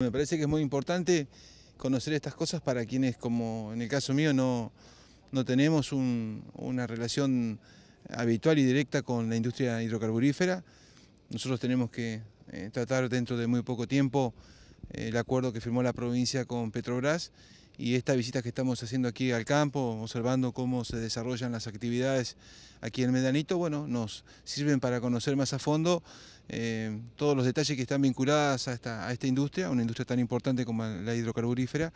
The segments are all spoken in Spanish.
Me parece que es muy importante conocer estas cosas para quienes, como en el caso mío, no, tenemos una relación habitual y directa con la industria hidrocarburífera. Nosotros tenemos que eh, tratar dentro de muy poco tiempo eh, el acuerdo que firmó la provincia con Petrobras y estas visitas que estamos haciendo aquí al campo, observando cómo se desarrollan las actividades aquí en Medanito, bueno, nos sirven para conocer más a fondo eh, todos los detalles que están vinculados a esta, a esta industria, una industria tan importante como la hidrocarburífera,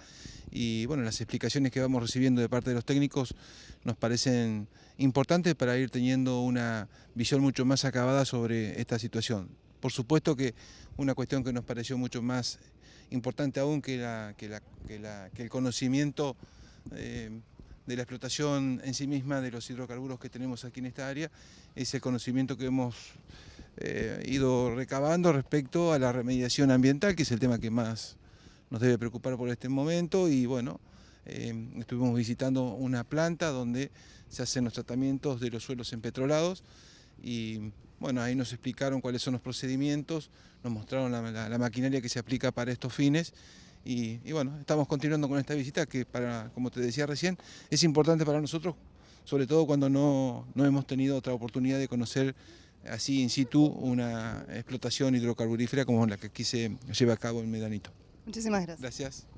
y bueno, las explicaciones que vamos recibiendo de parte de los técnicos nos parecen importantes para ir teniendo una visión mucho más acabada sobre esta situación. Por supuesto que una cuestión que nos pareció mucho más importante aún que, el conocimiento eh, de la explotación en sí misma de los hidrocarburos que tenemos aquí en esta área, es el conocimiento que hemos eh, ido recabando respecto a la remediación ambiental, que es el tema que más nos debe preocupar por este momento, y bueno, eh, estuvimos visitando una planta donde se hacen los tratamientos de los suelos empetrolados, y bueno, ahí nos explicaron cuáles son los procedimientos, nos mostraron la, maquinaria que se aplica para estos fines y, bueno, estamos continuando con esta visita que para, como te decía recién, es importante para nosotros, sobre todo cuando no, no hemos tenido otra oportunidad de conocer así in situ una explotación hidrocarburífera como la que aquí se lleva a cabo en Medanito. Muchísimas gracias. Gracias.